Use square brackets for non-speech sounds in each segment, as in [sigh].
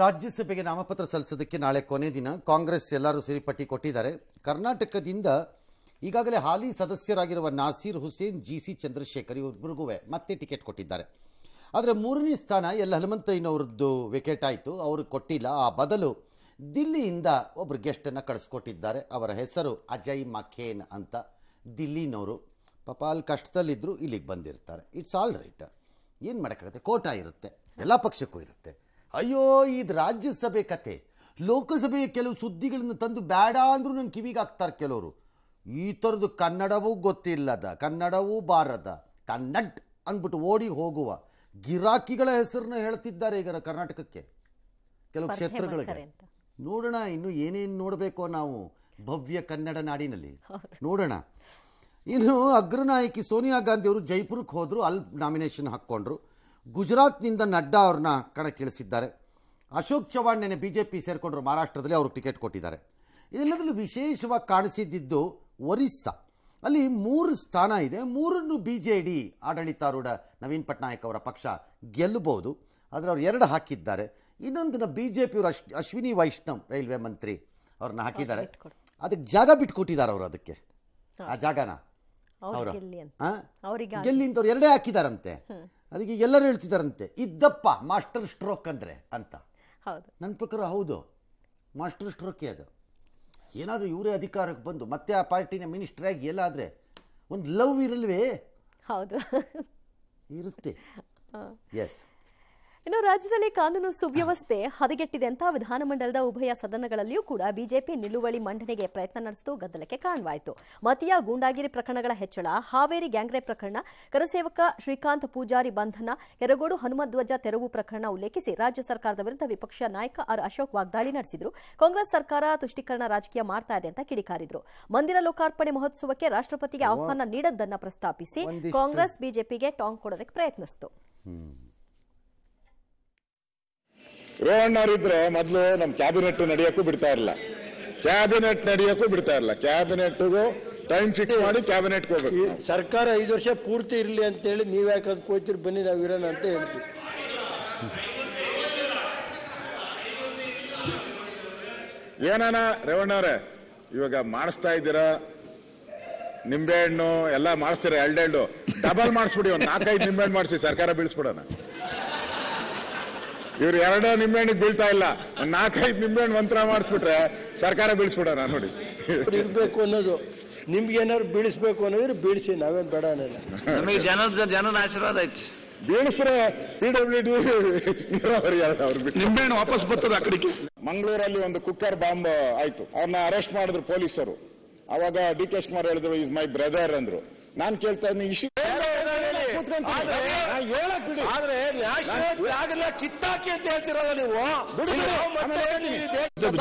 ರಾಜ್ಯಸಭೆಗೆ ನಾಮಪತ್ರ ಸಲ್ಲಿಸೋದಕ್ಕೆ ನಾಳೆ ಕೊನೆ ದಿನ ಕಾಂಗ್ರೆಸ್ ಎಲ್ಲರೂ ಸಿರಿಪಟ್ಟಿ ಕೊಟ್ಟಿದ್ದಾರೆ ಕರ್ನಾಟಕದಿಂದ ಈಗಾಗಲೇ ಹಾಲಿ ಸದಸ್ಯರಾಗಿರುವ ನಾಸೀರ್ ಹುಸೇನ್ ಜಿ ಸಿ ಚಂದ್ರಶೇಖರ್ ಇವ್ರಿಬ್ರಿಗೂ ಮತ್ತೆ ಟಿಕೆಟ್ ಕೊಟ್ಟಿದ್ದಾರೆ ಆದರೆ ಮೂರನೇ ಸ್ಥಾನ ಎಲ್ ಹನುಮಂತಯ್ಯನವ್ರದ್ದು ವಿಕೆಟ್ ಆಯಿತು ಅವರು ಕೊಟ್ಟಿಲ್ಲ ಆ ಬದಲು ದಿಲ್ಲಿಯಿಂದ ಒಬ್ಬರು ಗೆಸ್ಟನ್ನು ಕಳಿಸ್ಕೊಟ್ಟಿದ್ದಾರೆ ಅವರ ಹೆಸರು ಅಜಯ್ ಮಖೇನ್ ಅಂತ ದಿಲ್ಲಿನವರು ಪಪಾಲ್ ಅಲ್ಲಿ ಕಷ್ಟದಲ್ಲಿದ್ದರೂ ಇಲ್ಲಿಗೆ ಬಂದಿರ್ತಾರೆ ಇಟ್ಸ್ ಆಲ್ ರೈಟ್ ಏನು ಮಾಡೋಕ್ಕಾಗುತ್ತೆ ಕೋಟ ಇರುತ್ತೆ ಎಲ್ಲ ಪಕ್ಷಕ್ಕೂ ಇರುತ್ತೆ ಅಯ್ಯೋ ಇದು ರಾಜ್ಯಸಭೆ ಕತೆ ಲೋಕಸಭೆಯ ಕೆಲವು ಸುದ್ದಿಗಳನ್ನು ತಂದು ಬೇಡ ಅಂದರೂ ನನ್ನ ಕಿವಿಗೆ ಹಾಕ್ತಾರೆ ಕೆಲವರು ಈ ಥರದ್ದು ಕನ್ನಡವೂ ಗೊತ್ತಿಲ್ಲದ ಕನ್ನಡವೂ ಬಾರದ ಕನ್ನಡ್ ಅಂದ್ಬಿಟ್ಟು ಓಡಿ ಹೋಗುವ ಗಿರಾಕಿಗಳ ಹೆಸರನ್ನ ಹೇಳ್ತಿದ್ದಾರೆ ಈಗ ಕರ್ನಾಟಕಕ್ಕೆ ಕೆಲವು ಕ್ಷೇತ್ರಗಳಿಗೆ ನೋಡೋಣ ಇನ್ನು ಏನೇನು ನೋಡಬೇಕೋ ನಾವು ಭವ್ಯ ಕನ್ನಡ ನಾಡಿನಲ್ಲಿ ನೋಡೋಣ ಇನ್ನು ಅಗ್ರನಾಯಕಿ ಸೋನಿಯಾ ಗಾಂಧಿ ಅವರು ಜೈಪುರಕ್ಕೆ ಹೋದರು ಅಲ್ಲಿ ನಾಮಿನೇಷನ್ ಹಾಕ್ಕೊಂಡ್ರು ಗುಜರಾತ್ನಿಂದ ನಡ್ಡಾ ಅವ್ರನ್ನ ಕಣಕ್ಕಿಳಿಸಿದ್ದಾರೆ ಅಶೋಕ್ ಚವಾಣ್ ನೆನೆ ಬಿ ಜೆ ಪಿ ಸೇರಿಕೊಂಡ್ರು ಮಹಾರಾಷ್ಟ್ರದಲ್ಲಿ ಅವ್ರಿಗೆ ಟಿಕೆಟ್ ಕೊಟ್ಟಿದ್ದಾರೆ ಇದೆಲ್ಲದರಲ್ಲೂ ವಿಶೇಷವಾಗಿ ಕಾಣಿಸಿದ್ದಿದ್ದು ಒರಿಸ್ಸಾ ಅಲ್ಲಿ ಮೂರು ಸ್ಥಾನ ಇದೆ ಮೂರನ್ನು ಬಿ ಜೆ ಡಿ ಆಡಳಿತಾರೂಢ ನವೀನ್ ಪಟ್ನಾಯಕ್ ಅವರ ಪಕ್ಷ ಗೆಲ್ಲಬಹುದು ಆದರೆ ಅವರು ಎರಡು ಹಾಕಿದ್ದಾರೆ ಇನ್ನೊಂದನ್ನು ಬಿ ಜೆ ಪಿಯವರು ಅಶ್ ಅಶ್ವಿನಿ ವೈಷ್ಣವ್ ರೈಲ್ವೆ ಮಂತ್ರಿ ಅವ್ರನ್ನ ಹಾಕಿದ್ದಾರೆ ಅದಕ್ಕೆ ಜಾಗ ಬಿಟ್ಟು ಕೊಟ್ಟಿದ್ದಾರೆ ಅವರು ಅದಕ್ಕೆ ಆ ಜಾಗನ ಅವರು ಗೆಲ್ಲಿ ಅಂತವ್ರು ಎರಡೇ ಹಾಕಿದಾರಂತೆ ಅದಕ್ಕೆ ಎಲ್ಲರೂ ಹೇಳ್ತಿದಾರಂತೆ ಇದ್ದಪ್ಪ ಮಾಸ್ಟರ್ ಸ್ಟ್ರೋಕ್ ಅಂದ್ರೆ ಅಂತ ನನ್ನ ಪ್ರಕಾರ ಹೌದು ಮಾಸ್ಟರ್ ಸ್ಟ್ರೋಕ್ ಅದು ಏನಾದರೂ ಇವರೇ ಅಧಿಕಾರಕ್ಕೆ ಬಂದು ಮತ್ತೆ ಆ ಪಾರ್ಟಿನ ಮಿನಿಸ್ಟರ್ ಆಗಿ ಎಲ್ಲ ಆದ್ರೆ ಒಂದು ಲವ್ ಇರಲ್ವೇ ಹೌದು ಇರುತ್ತೆ ಎಸ್ ಇನ್ನು ರಾಜ್ಯದಲ್ಲಿ ಕಾನೂನು ಸುವ್ಯವಸ್ಥೆ ಹದಗೆಟ್ಟಿದೆ ಅಂತ ವಿಧಾನಮಂಡಲದ ಉಭಯ ಸದನಗಳಲ್ಲಿಯೂ ಕೂಡ ಬಿಜೆಪಿ ನಿಲುವಳಿ ಮಂಡನೆಗೆ ಪ್ರಯತ್ನ ನಡೆಸಿದ್ದು ಗದ್ದಲಕ್ಕೆ ಕಾರಣವಾಯಿತು ಮತೀಯ ಗೂಂಡಾಗಿರಿ ಪ್ರಕರಣಗಳ ಹೆಚ್ಚಳ ಹಾವೇರಿ ಗ್ಯಾಂಗ್ರೇ ಪ್ರಕರಣ ಕರಸೇವಕ ಶ್ರೀಕಾಂತ್ ಪೂಜಾರಿ ಬಂಧನ ಯರಗೋಡು ಹನುಮಧ್ವಜ ತೆರವು ಪ್ರಕರಣ ಉಲ್ಲೇಖಿಸಿ ರಾಜ್ಯ ಸರ್ಕಾರದ ವಿರುದ್ಧ ವಿಪಕ್ಷ ನಾಯಕ ಆರ್ ಅಶೋಕ್ ವಾಗ್ದಾಳಿ ನಡೆಸಿದರು ಕಾಂಗ್ರೆಸ್ ಸರ್ಕಾರ ತುಷ್ಟೀಕರಣ ರಾಜಕೀಯ ಮಾಡ್ತಾ ಇದೆ ಅಂತ ಕಿಡಿಕಾರಿದರು ಮಂದಿರ ಲೋಕಾರ್ಪಣೆ ಮಹೋತ್ಸವಕ್ಕೆ ರಾಷ್ಟ್ರಪತಿಗೆ ಆಹ್ವಾನ ನೀಡದ್ದನ್ನು ಪ್ರಸ್ತಾಪಿಸಿ ಕಾಂಗ್ರೆಸ್ ಬಿಜೆಪಿಗೆ ಟಾಂಗ್ ಕೊಡೋದಕ್ಕೆ ಪ್ರಯತ್ನಿಸಿತು ರೇವಣ್ಣವರಿದ್ರೆ ಮೊದಲು ನಮ್ಮ ಕ್ಯಾಬಿನೆಟ್ ನಡೆಯೋಕ್ಕೂ ಬಿಡ್ತಾ ಇರಲ್ಲ ಕ್ಯಾಬಿನೆಟ್ ನಡೆಯೋಕ್ಕೂ ಬಿಡ್ತಾ ಇರಲ್ಲ ಕ್ಯಾಬಿನೆಟ್ಗೂ ಟೈಮ್ ಫಿಕ್ಸ್ ಮಾಡಿ ಕ್ಯಾಬಿನೆಟ್ ಹೋಗ್ಬೇಕು ಸರ್ಕಾರ ಐದು ವರ್ಷ ಪೂರ್ತಿ ಇರಲಿ ಅಂತೇಳಿ ನೀವು ಯಾಕೆ ಅಂದ್ಕೋತೀರಿ ಬನ್ನಿ ನಾವು ಇರೋಣ ಅಂತ ಹೇಳ್ತೀವಿ ಏನಾನ ರೇವಣ್ಣವ್ರೆ ಇವಾಗ ಮಾಡಿಸ್ತಾ ಇದ್ದೀರಾ ನಿಂಬೆಹಣ್ಣು ಎಲ್ಲ ಮಾಡಿಸ್ತೀರಾ ಎಲ್ಡೆಲ್ಡು ಡಬಲ್ ಮಾಡಿಸ್ಬಿಡಿ ಒಂದು ನಾಲ್ಕೈದು ನಿಂಬೆಹಣ್ಣು ಮಾಡಿಸಿ ಸರ್ಕಾರ ಬೀಳಿಸ್ಬಿಡೋಣ ಇವ್ರು ಎರಡೇ ನಿಂಬೆಹಣ್ಣಿಗೆ ಬೀಳ್ತಾ ಇಲ್ಲ ನಾಲ್ಕೈದು ನಿಂಬೆಹಣ್ಣು ಮಂತ್ರ ಮಾಡಿಸ್ಬಿಟ್ರೆ ಸರ್ಕಾರ ಬೀಳಿಸ್ಬಿಡೋಣ ನೋಡಿ ಇರ್ಬೇಕು ಅನ್ನೋದು ನಿಮ್ಗೆ ಏನಾದ್ರು ಬೀಳಿಸ್ಬೇಕು ಅನ್ನೋದ್ರೆ ಬೀಳಿಸಿ ನಾವೇನ್ ಬೇಡ ನಮಗೆ ಜನ ಜನದ ಆಶೀರ್ವಾದ ಐತಿ ಬೀಳಿಸ್ರೆ ಪಿ ನಿಂಬೆಹಣ್ಣು ವಾಪಸ್ ಬರ್ತದೆ ಆ ಕಡೆಗೆ ಮಂಗಳೂರಲ್ಲಿ ಒಂದು ಕುಕ್ಕರ್ ಬಾಂಬ್ ಆಯ್ತು ಅವ್ರನ್ನ ಅರೆಸ್ಟ್ ಮಾಡಿದ್ರು ಪೊಲೀಸರು ಅವಾಗ ಡಿ ಕೆ ಕುಮಾರ್ ಹೇಳಿದ್ರು ಇಸ್ ಮೈ ಬ್ರದರ್ ಅಂದ್ರು ನಾನು ಕೇಳ್ತಾ ಇದ್ದೀನಿ ಆದರೆ ಆದ್ರೆ ಕಿತ್ತಾಕಿ ಅಂತ ಹೇಳ್ತಿರಲ್ಲ ನೀವು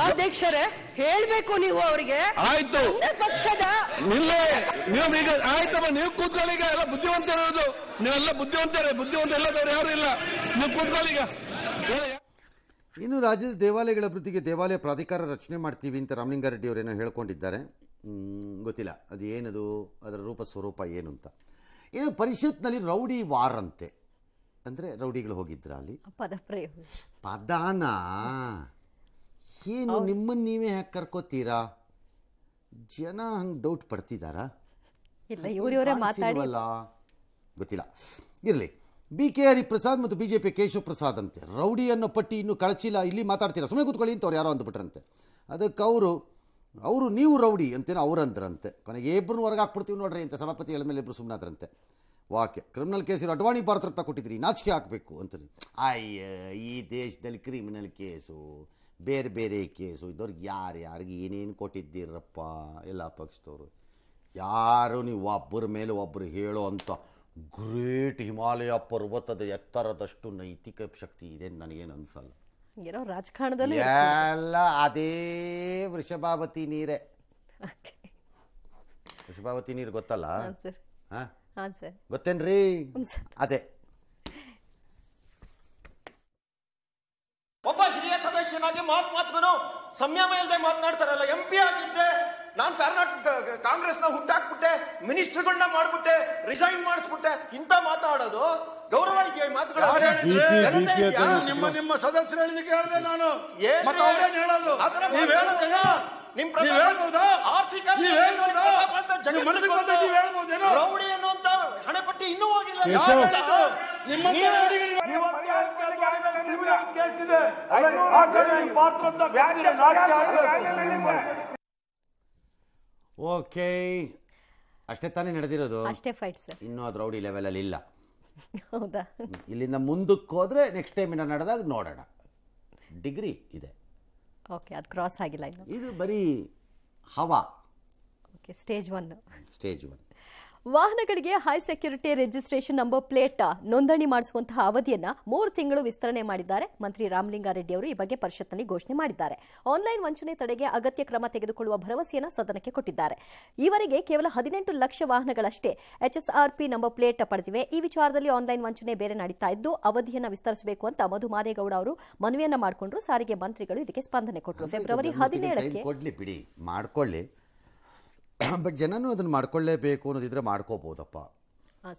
ಅಧ್ಯಕ್ಷರೇ ಹೇಳ್ಬೇಕು ನೀವು ಅವರಿಗೆ ಆಯ್ತು ಪಕ್ಷದ ನೀವು ಈಗ ಆಯ್ತಮ್ಮ ನೀವು ಕೂತ್ಕೊಳ್ಳಿಗ ಎಲ್ಲ ಬುದ್ಧಿವಂತ ಇರೋದು ನೀವೆಲ್ಲ ಬುದ್ಧಿವಂತರೇ ಬುದ್ಧಿವಂತ ಎಲ್ಲದವ್ರು ಯಾರು ಇಲ್ಲ ನೀವು ಕೂತ್ಕೊಳ್ಳಿಗ ಇನ್ನು ರಾಜ್ಯದ ದೇವಾಲಯಗಳ ಅಭಿವೃದ್ಧಿಗೆ ದೇವಾಲಯ ಪ್ರಾಧಿಕಾರ ರಚನೆ ಮಾಡ್ತೀವಿ ಅಂತ ರಾಮಲಿಂಗಾರೆಡ್ಡಿ ಅವರೇನೋ ಹೇಳ್ಕೊಂಡಿದ್ದಾರೆ ಗೊತ್ತಿಲ್ಲ ಅದು ಏನದು ಅದರ ರೂಪ ಸ್ವರೂಪ ಏನು ಅಂತ ಇನ್ನು ಪರಿಷತ್ನಲ್ಲಿ ರೌಡಿ ವಾರ್ ಅಂತೆ ಅಂದರೆ ರೌಡಿಗಳು ಹೋಗಿದ್ರ ಅಲ್ಲಿ ಪದಪ್ರಯೋಗ ಪದಾನ ಏನು ನಿಮ್ಮನ್ನ ನೀವೇ ಹ್ಯಾಕ್ ಕರ್ಕೋತೀರಾ ಜನ ಹಂಗೆ ಡೌಟ್ ಪಡ್ತಿದಾರ ಇಲ್ಲ ಗೊತ್ತಿಲ್ಲ ಇರಲಿ ಬಿ ಕೆ ಹರಿ ಪ್ರಸಾದ್ ಮತ್ತು ಬಿಜೆಪಿ ಕೇಶವ ಪ್ರಸಾದ್ ಅಂತೆ ರೌಡಿ ಅನ್ನೋ ಪಟ್ಟಿ ಇನ್ನೂ ಕಳಚಿಲ್ಲ ಇಲ್ಲಿ ಮಾತಾಡ್ತೀರಾ ಸುಮ್ಮನೆ ಕೂತ್ಕೊಳ್ಳಿ ಅಂತ ಅವ್ರು ಯಾರೋ ಅಂದ್ಬಿಟ್ರಂತೆ ಅದಕ್ಕೆ ಅವರು ಅವರು ನೀವು ರೌಡಿ ಅಂತೇನೋ ಅಂದ್ರಂತೆ ಕೊನೆಗೆ ಇಬ್ಬರು ಹೊರಗೆ ಹಾಕ್ಬಿಡ್ತೀವಿ ನೋಡ್ರಿ ಅಂತ ಸಭಾಪತಿ ಹೇಳಿದ ಮೇಲೆ ಇಬ್ಬರು ಸುಮ್ಮನಾದ್ರಂತೆ ವಾಕ್ಯ ಕ್ರಿಮಿನಲ್ ಕೇಸಿನ ಅಡ್ವಾಣಿ ಪಾತ್ರತ್ವ ಕೊಟ್ಟಿದ್ರಿ ನಾಚಿಕೆ ಹಾಕಬೇಕು ಅಂತ ಅಯ್ಯ ಈ ದೇಶದಲ್ಲಿ ಕ್ರಿಮಿನಲ್ ಕೇಸು ಬೇರೆ ಬೇರೆ ಕೇಸು ಇದ್ದವ್ರಿಗೆ ಯಾರು ಯಾರಿಗೆ ಏನೇನು ಕೊಟ್ಟಿದ್ದೀರಪ್ಪ ಎಲ್ಲ ಪಕ್ಷದವರು ಯಾರು ನೀವು ಒಬ್ಬರ ಮೇಲೆ ಒಬ್ಬರು ಹೇಳೋ ಅಂತ ಗ್ರೇಟ್ ಹಿಮಾಲಯ ಪರ್ವತದ ಎತ್ತರದಷ್ಟು ನೈತಿಕ ಶಕ್ತಿ ಇದೆ ನನಗೇನು ಅನ್ಸಲ್ಲ ರಾಜಕಾರಣದಲ್ಲಿ ಎಲ್ಲ ಅದೇ ವೃಷಭಾವತಿ ನೀರೇ ವೃಷಭಾವತಿ ನೀರು ಗೊತ್ತಲ್ಲ ಗೊತ್ತೇನ್ರಿ ಅದೇ ಒಬ್ಬ ಹಿರಿಯ ಸದಸ್ಯನಾಗಿ ಮಾತು ಸಂಯಮ ಇಲ್ಲದೆ ಮಾತನಾಡ್ತಾರಲ್ಲ ಎಂ ಪಿ ಆಗಿದ್ದೆ ನಾನು ಕರ್ನಾಟಕ ಕಾಂಗ್ರೆಸ್ ಕಾಂಗ್ರೆಸ್ನ ಹುಟ್ಟಾಕ್ಬಿಟ್ಟೆ ಮಿನಿಸ್ಟರ್ಗಳನ್ನ ಮಾಡ್ಬಿಟ್ಟೆ ರಿಸೈನ್ ಮಾಡಿಸ್ಬಿಟ್ಟೆ ಇಂತ ಮಾತಾಡೋದು ಗೌರವ ಇದೆಯಾ ಮಾತುಗಳು ನಿಮ್ಮ ನಿಮ್ಮ ಸದಸ್ಯರು ಹೇಳಿದಕ್ಕೆ ಹೇಳಿದೆ ನಾನು ಏನು ಹೇಳೋದು ರೌಡಿ ಹಣೆಪಟ್ಟಿ ಇನ್ನೂ ಹೋಗಿಲ್ಲ ಓಕೆ ಅಷ್ಟೇ ತಾನೇ ನಡೆದಿರೋದು ಅಷ್ಟೇ ಫೈಟ್ ಸರ್ ಇನ್ನೂ ಅದು ರೌಡಿ ಲೆವೆಲಲ್ಲಿ ಇಲ್ಲ ಹೌದಾ ಇಲ್ಲಿಂದ ಮುಂದಕ್ಕೆ ಹೋದ್ರೆ ನೆಕ್ಸ್ಟ್ ಟೈಮ್ ಇನ್ನ ನಡೆದಾಗ ನೋಡೋಣ ಡಿಗ್ರಿ ಇದೆ ಓಕೆ ಅದು ಕ್ರಾಸ್ ಆಗಿಲ್ಲ ಇದು ಬರೀ ಹವಾ okay stage one stage one ವಾಹನಗಳಿಗೆ high security registration number plate ನೋಂದಣಿ ಮಾಡಿಸುವಂತಹ ಅವಧಿಯನ್ನ ಮೂರು ತಿಂಗಳು ವಿಸ್ತರಣೆ ಮಾಡಿದ್ದಾರೆ ಮಂತ್ರಿ ರಾಮಲಿಂಗಾರೆಡ್ಡಿ ಅವರು ಈ ಬಗ್ಗೆ ಪರಿಷತ್ನಲ್ಲಿ ಘೋಷಣೆ ಮಾಡಿದ್ದಾರೆ ಆನ್ಲೈನ್ ವಂಚನೆ ತಡೆಗೆ ಅಗತ್ಯ ಕ್ರಮ ತೆಗೆದುಕೊಳ್ಳುವ ಭರವಸೆಯನ್ನು ಸದನಕ್ಕೆ ಕೊಟ್ಟಿದ್ದಾರೆ ಈವರೆಗೆ ಕೇವಲ ಹದಿನೆಂಟು ಲಕ್ಷ ವಾಹನಗಳಷ್ಟೇ ಎಚ್ಎಸ್ಆರ್ಪಿ ನಂಬರ್ ಪ್ಲೇಟ್ ಪಡೆದಿವೆ ಈ ವಿಚಾರದಲ್ಲಿ ಆನ್ಲೈನ್ ವಂಚನೆ ಬೇರೆ ನಡೀತಾ ಇದ್ದು ಅವಧಿಯನ್ನು ವಿಸ್ತರಿಸಬೇಕು ಅಂತ ಮಧು ಮಾದೇಗೌಡ ಅವರು ಮನವಿಯನ್ನ ಮಾಡಿಕೊಂಡ್ರು ಸಾರಿಗೆ ಮಂತ್ರಿಗಳು ಇದಕ್ಕೆ ಸ್ಪಂದನೆ ಕೊಟ್ಟರು ಫೆಬ್ರವರಿ ಹದಿನೇಳಕ್ಕೆ ಬಟ್ [clears throat] ಜನನು ಅದನ್ನು ಮಾಡ್ಕೊಳ್ಳೇಬೇಕು ಅನ್ನೋದಿದ್ರೆ ಮಾಡ್ಕೋಬೋದಪ್ಪ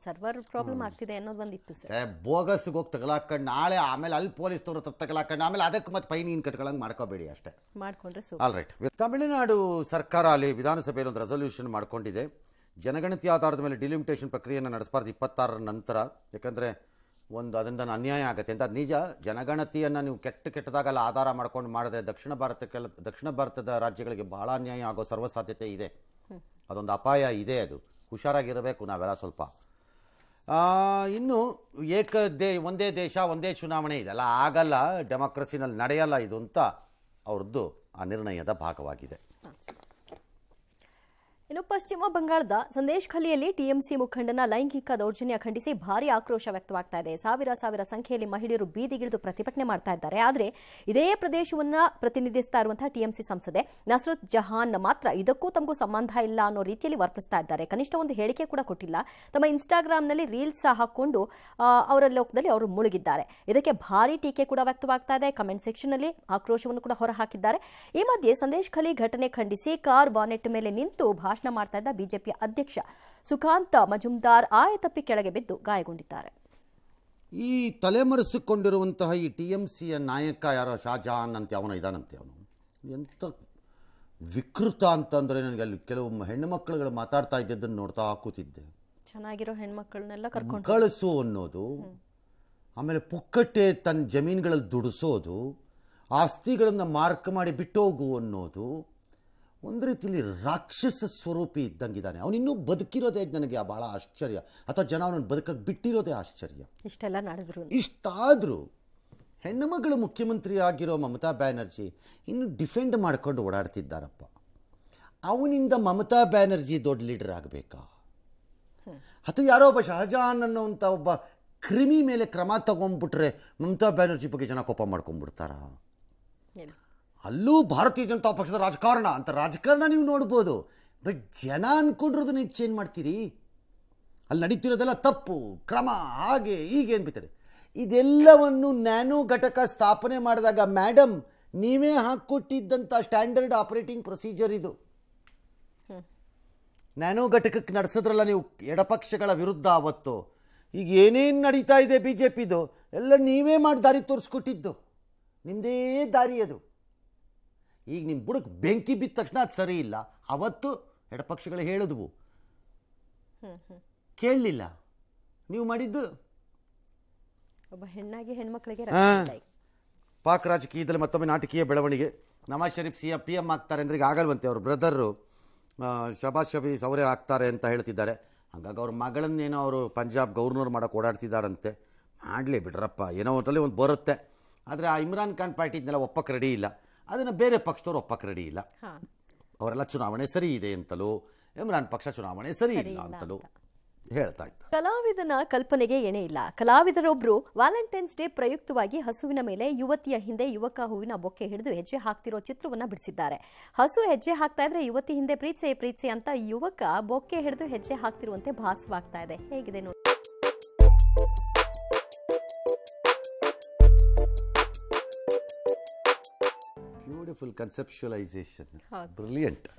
ಸರ್ವರ್ ಪ್ರಾಬ್ಲಮ್ ಆಗ್ತಿದೆ ಅನ್ನೋದು ಒಂದಿತ್ತು ಸರ್ ಬೋಗಸ್ಗೆ ಹೋಗಿ ತಗಲಾಕೊಂಡು ನಾಳೆ ಆಮೇಲೆ ಅಲ್ಲಿ ಪೊಲೀಸ್ ಹತ್ರ ತಗಲಾಕೊಂಡು ಆಮೇಲೆ ಅದಕ್ಕೆ ಮತ್ತೆ ಪೈ ನೀನು ಕಟ್ಕೊಳಂಗೆ ಮಾಡ್ಕೋಬೇಡಿ ಅಷ್ಟೇ ಮಾಡ್ಕೊಂಡ್ರೆ ಆಲ್ ರೈಟ್ ತಮಿಳುನಾಡು ಸರ್ಕಾರ ಅಲ್ಲಿ ವಿಧಾನಸಭೆಯಲ್ಲಿ ಒಂದು ರೆಸೊಲ್ಯೂಷನ್ ಮಾಡ್ಕೊಂಡಿದೆ ಜನಗಣತಿ ಆಧಾರದ ಮೇಲೆ ಡಿಲಿಮಿಟೇಷನ್ ಪ್ರಕ್ರಿಯೆಯನ್ನು ನಡೆಸಬಾರ್ದು ಇಪ್ಪತ್ತಾರರ ನಂತರ ಯಾಕಂದರೆ ಒಂದು ಅದರಿಂದ ಅನ್ಯಾಯ ಆಗುತ್ತೆ ಅಂತ ನಿಜ ಜನಗಣತಿಯನ್ನು ನೀವು ಕೆಟ್ಟ ಕೆಟ್ಟದಾಗಲ್ಲ ಆಧಾರ ಮಾಡ್ಕೊಂಡು ಮಾಡಿದ್ರೆ ದಕ್ಷಿಣ ಭಾರತಕ್ಕೆಲ್ಲ ದಕ್ಷಿಣ ಭಾರತದ ರಾಜ್ಯಗಳಿಗೆ ಭಾಳ ಅನ್ಯಾಯ ಆಗೋ ಸರ್ವಸಾಧ್ಯತೆ ಇದೆ ಅದೊಂದು ಅಪಾಯ ಇದೆ ಅದು ಹುಷಾರಾಗಿರಬೇಕು ನಾವೆಲ್ಲ ಸ್ವಲ್ಪ ಇನ್ನು ಏಕ ದೇ ಒಂದೇ ದೇಶ ಒಂದೇ ಚುನಾವಣೆ ಇದೆಲ್ಲ ಆಗಲ್ಲ ಡೆಮಾಕ್ರಸಿನಲ್ಲಿ ನಡೆಯಲ್ಲ ಇದು ಅಂತ ಅವ್ರದ್ದು ಆ ನಿರ್ಣಯದ ಭಾಗವಾಗಿದೆ ಇನ್ನು ಪಶ್ಚಿಮ ಬಂಗಾಳದ ಸಂದೇಶ್ ಖಲಿಯಲ್ಲಿ ಟಿಎಂಸಿ ಮುಖಂಡನ ಲೈಂಗಿಕ ದೌರ್ಜನ್ಯ ಖಂಡಿಸಿ ಭಾರಿ ಆಕ್ರೋಶ ವ್ಯಕ್ತವಾಗ್ತಾ ಇದೆ ಸಾವಿರ ಸಾವಿರ ಸಂಖ್ಯೆಯಲ್ಲಿ ಮಹಿಳೆಯರು ಬೀದಿಗಿಳಿದು ಪ್ರತಿಭಟನೆ ಮಾಡ್ತಾ ಇದ್ದಾರೆ ಆದರೆ ಇದೇ ಪ್ರದೇಶವನ್ನ ಪ್ರತಿನಿಧಿಸ್ತಾ ಇರುವಂತಹ ಟಿಎಂಸಿ ಸಂಸದೆ ನಸರುತ್ ಜಹಾನ್ ಮಾತ್ರ ಇದಕ್ಕೂ ತಮಗೂ ಸಂಬಂಧ ಇಲ್ಲ ಅನ್ನೋ ರೀತಿಯಲ್ಲಿ ವರ್ತಿಸ್ತಾ ಇದ್ದಾರೆ ಕನಿಷ್ಠ ಒಂದು ಹೇಳಿಕೆ ಕೂಡ ಕೊಟ್ಟಿಲ್ಲ ತಮ್ಮ ಇನ್ಸ್ಟಾಗ್ರಾಮ್ನಲ್ಲಿ ರೀಲ್ಸ್ ಹಾಕೊಂಡು ಅವರ ಲೋಕದಲ್ಲಿ ಅವರು ಮುಳುಗಿದ್ದಾರೆ ಇದಕ್ಕೆ ಭಾರಿ ಟೀಕೆ ಕೂಡ ವ್ಯಕ್ತವಾಗ್ತಾ ಇದೆ ಕಮೆಂಟ್ ಸೆಕ್ಷನ್ನಲ್ಲಿ ಆಕ್ರೋಶವನ್ನು ಕೂಡ ಹೊರಹಾಕಿದ್ದಾರೆ ಈ ಮಧ್ಯೆ ಸಂದೇಶ್ ಖಲಿ ಘಟನೆ ಖಂಡಿಸಿ ಕಾರ್ ಬಾನೆಟ್ ಮೇಲೆ ನಿಂತು ಭಾಷೆ ಭಾಷಣ ಮಾಡ್ತಾ ಇದ್ದ ಬಿಜೆಪಿ ಅಧ್ಯಕ್ಷ ಸುಖಾಂತ ಮಜುಮ್ದಾರ್ ತಪ್ಪಿ ಕೆಳಗೆ ಬಿದ್ದು ಗಾಯಗೊಂಡಿದ್ದಾರೆ ಈ ತಲೆಮರೆಸಿಕೊಂಡಿರುವಂತಹ ಈ ಟಿ ಎಂ ಸಿಯ ನಾಯಕ ಯಾರೋ ಶಾಜಾನ್ ಅಂತ ಅವನ ಇದಾನಂತೆ ಅವನು ಎಂಥ ವಿಕೃತ ಅಂತಂದರೆ ನನಗೆ ಅಲ್ಲಿ ಕೆಲವು ಹೆಣ್ಣು ಮಕ್ಕಳುಗಳು ಮಾತಾಡ್ತಾ ಇದ್ದಿದ್ದನ್ನು ನೋಡ್ತಾ ಕೂತಿದ್ದೆ ಚೆನ್ನಾಗಿರೋ ಹೆಣ್ಮಕ್ಳನ್ನೆಲ್ಲ ಕರ್ಕೊಂಡು ಕಳಿಸು ಅನ್ನೋದು ಆಮೇಲೆ ಪುಕ್ಕಟ್ಟೆ ತನ್ನ ಜಮೀನುಗಳಲ್ಲಿ ದುಡಿಸೋದು ಆಸ್ತಿಗಳನ್ನು ಮಾರ್ಕ್ ಮಾಡಿ ಬಿಟ್ಟೋಗು ಅನ್ನೋದು ಒಂದು ರೀತಿಯಲ್ಲಿ ರಾಕ್ಷಸ ಸ್ವರೂಪಿ ಇದ್ದಂಗಿದ್ದಾನೆ ಅವನಿನ್ನೂ ಬದುಕಿರೋದೇ ನನಗೆ ಭಾಳ ಆಶ್ಚರ್ಯ ಅಥವಾ ಜನ ಅವನನ್ನು ಬದುಕಕ್ಕೆ ಬಿಟ್ಟಿರೋದೇ ಆಶ್ಚರ್ಯ ಇಷ್ಟೆಲ್ಲ ನಡೆದ್ರು ಇಷ್ಟಾದರೂ ಹೆಣ್ಣುಮಗಳು ಮುಖ್ಯಮಂತ್ರಿ ಆಗಿರೋ ಮಮತಾ ಬ್ಯಾನರ್ಜಿ ಇನ್ನು ಡಿಫೆಂಡ್ ಮಾಡ್ಕೊಂಡು ಓಡಾಡ್ತಿದ್ದಾರಪ್ಪ ಅವನಿಂದ ಮಮತಾ ಬ್ಯಾನರ್ಜಿ ದೊಡ್ಡ ಲೀಡರ್ ಆಗಬೇಕಾ ಅಥವಾ ಯಾರೋ ಒಬ್ಬ ಶಹಜಾನ್ ಅನ್ನೋವಂಥ ಒಬ್ಬ ಕ್ರಿಮಿ ಮೇಲೆ ಕ್ರಮ ತಗೊಂಡ್ಬಿಟ್ರೆ ಮಮತಾ ಬ್ಯಾನರ್ಜಿ ಬಗ್ಗೆ ಜನ ಕೋಪ ಮಾಡ್ಕೊಂಡ್ಬಿಡ್ತಾರಾ ಅಲ್ಲೂ ಭಾರತೀಯ ಜನತಾ ಪಕ್ಷದ ರಾಜಕಾರಣ ಅಂತ ರಾಜಕಾರಣ ನೀವು ನೋಡ್ಬೋದು ಬಟ್ ಜನ ಅಂದ್ಕೊಂಡಿರೋದು ನೀವು ಚೇಂಜ್ ಮಾಡ್ತೀರಿ ಅಲ್ಲಿ ನಡೀತಿರೋದೆಲ್ಲ ತಪ್ಪು ಕ್ರಮ ಹಾಗೆ ಹೀಗೆ ಅನ್ಬಿತಾರೆ ಇದೆಲ್ಲವನ್ನು ನ್ಯಾನೋ ಘಟಕ ಸ್ಥಾಪನೆ ಮಾಡಿದಾಗ ಮ್ಯಾಡಮ್ ನೀವೇ ಹಾಕ್ಕೊಟ್ಟಿದ್ದಂಥ ಸ್ಟ್ಯಾಂಡರ್ಡ್ ಆಪರೇಟಿಂಗ್ ಪ್ರೊಸೀಜರ್ ಇದು ನ್ಯಾನೋ ಘಟಕಕ್ಕೆ ನಡೆಸಿದ್ರಲ್ಲ ನೀವು ಎಡಪಕ್ಷಗಳ ವಿರುದ್ಧ ಆವತ್ತು ಈಗ ಏನೇನು ನಡೀತಾ ಇದೆ ಬಿ ಜೆ ಪಿದು ಎಲ್ಲ ನೀವೇ ಮಾಡಿ ದಾರಿ ತೋರಿಸ್ಕೊಟ್ಟಿದ್ದು ನಿಮ್ಮದೇ ದಾರಿ ಅದು ಈಗ ನಿಮ್ಮ ಬುಡಕ್ಕೆ ಬೆಂಕಿ ಬಿದ್ದ ತಕ್ಷಣ ಅದು ಸರಿ ಇಲ್ಲ ಅವತ್ತು ಎಡಪಕ್ಷಗಳು ಹೇಳಿದ್ವು ಕೇಳಲಿಲ್ಲ ನೀವು ಮಾಡಿದ್ದು ಒಬ್ಬ ಹೆಣ್ಣಾಗಿ ಹೆಣ್ಮಕ್ಳಿಗೆ ಪಾಕ್ ರಾಜಕೀಯದಲ್ಲಿ ಮತ್ತೊಮ್ಮೆ ನಾಟಕೀಯ ಬೆಳವಣಿಗೆ Nawaz Sharif C P M ಆಗ್ತಾರೆ ಅಂದ್ರೆ ಈಗ ಆಗಲ್ವಂತೆ ಅವ್ರ ಬ್ರದರು ಶಬಾಜ್ ಶಬೀಸ್ ಅವರೇ ಆಗ್ತಾರೆ ಅಂತ ಹೇಳ್ತಿದ್ದಾರೆ ಹಾಗಾಗಿ ಅವ್ರ ಮಗಳನ್ನೇನೋ ಅವರು ಪಂಜಾಬ್ ಗೌರ್ನರ್ ಮಾಡೋಕೆ ಓಡಾಡ್ತಿದ್ದಾರಂತೆ ಮಾಡಲಿ ಬಿಡ್ರಪ್ಪ ಏನೋ ಒಂದಲ್ಲಿ ಒಂದು ಬರುತ್ತೆ ಆದರೆ ಆ ಇಮ್ರಾನ್ ಖಾನ್ ಪಾರ್ಟಿದ್ನೆಲ್ಲ ಒಪ್ಪಕ್ಕೆ ರೆಡಿ ಇಲ್ಲ ಅದನ್ನು ಬೇರೆ ಪಕ್ಷದವರು ಒಪ್ಪಕ್ಕೆ ರೆಡಿ ಇಲ್ಲ ಅವರೆಲ್ಲ ಚುನಾವಣೆ ಸರಿ ಇದೆ ಅಂತಲೂ ಇಮ್ರಾನ್ ಪಕ್ಷ ಚುನಾವಣೆ ಸರಿ ಇಲ್ಲ ಅಂತಲೂ ಹೇಳ್ತಾ ಇತ್ತು ಕಲಾವಿದನ ಕಲ್ಪನೆಗೆ ಎಣೆ ಇಲ್ಲ ಕಲಾವಿದರೊಬ್ಬರು ವ್ಯಾಲೆಂಟೈನ್ಸ್ ಡೇ ಪ್ರಯುಕ್ತವಾಗಿ ಹಸುವಿನ ಮೇಲೆ ಯುವತಿಯ ಹಿಂದೆ ಯುವಕ ಹೂವಿನ ಬೊಕ್ಕೆ ಹಿಡಿದು ಹೆಜ್ಜೆ ಹಾಕ್ತಿರೋ ಚಿತ್ರವನ್ನ ಬಿಡಿಸಿದ್ದಾರೆ ಹಸು ಹೆಜ್ಜೆ ಹಾಕ್ತಾ ಇದ್ರೆ ಯುವತಿ ಹಿಂದೆ ಪ್ರೀತ್ಸೆ ಪ್ರೀತ್ಸೆ ಅಂತ ಯುವಕ ಬೊಕ್ಕೆ ಹಿಡಿದು ಹೆಜ್ಜೆ ಹಾಕ್ತಿರುವಂತೆ ಭಾಸವಾಗ್ತಾ ಇದೆ ಹೇಗಿದೆ ನೋಡಿ Beautiful conceptualization. Okay. Brilliant.